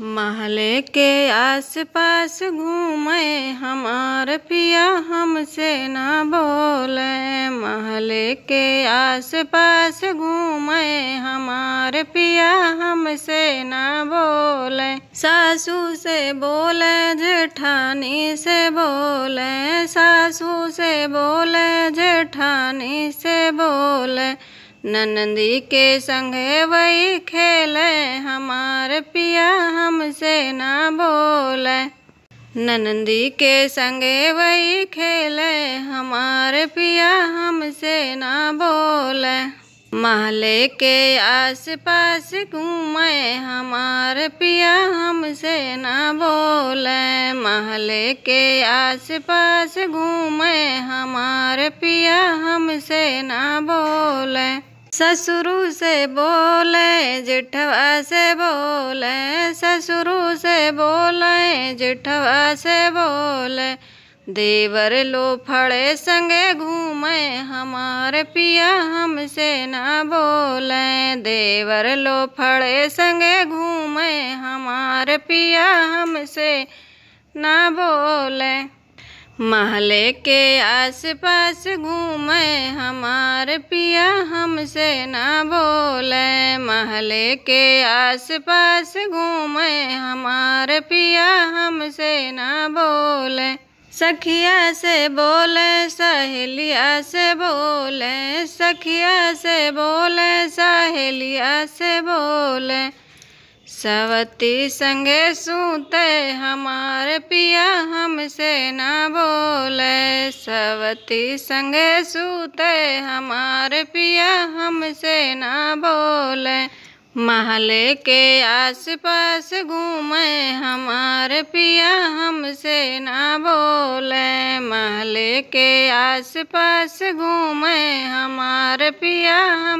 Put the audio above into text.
महले के आस पास घूमे हमार पिया हमसे ना बोले महले के आस पास घूमे हमार पिया हमसे ना बोले सासू से बोले जेठानी से बोले सासू से बोले जेठानी से बोले ननदी के संगे वही खेले हमार पिया हमसे ना बोले ननदी के संगे वही खेले हमार पिया हमसे ना बोले महल के आस पास घूमे हमार पिया हमसे ना बोले महल के आस पास घूमे हमार पिया हमसे ना बोले ससुरु से बोले जेठवा से बोले ससुरु से बोले जेठवा से बोले देवर लो फड़े संगे घूमे हमारे पिया हमसे ना बोले देवर लो फड़े संगे घूमे हमारे पिया हमसे ना बोले महले के आस पास घूमे हमार पिया हमसे ना बोले महले के आस पास घूमे हमार पिया हमसे ना बोले सखिया से बोले सहेलिया से बोले सखिया से बोले सहेलिया से बोले सवती संगे सूते हमार पिया हमसे ना बोले सवती संगे सूते हमार पिया हमसे ना बोले महले के आस पास घूमे हमार पिया हमसे ना बोले महले के आस पास घूमे हमार पिया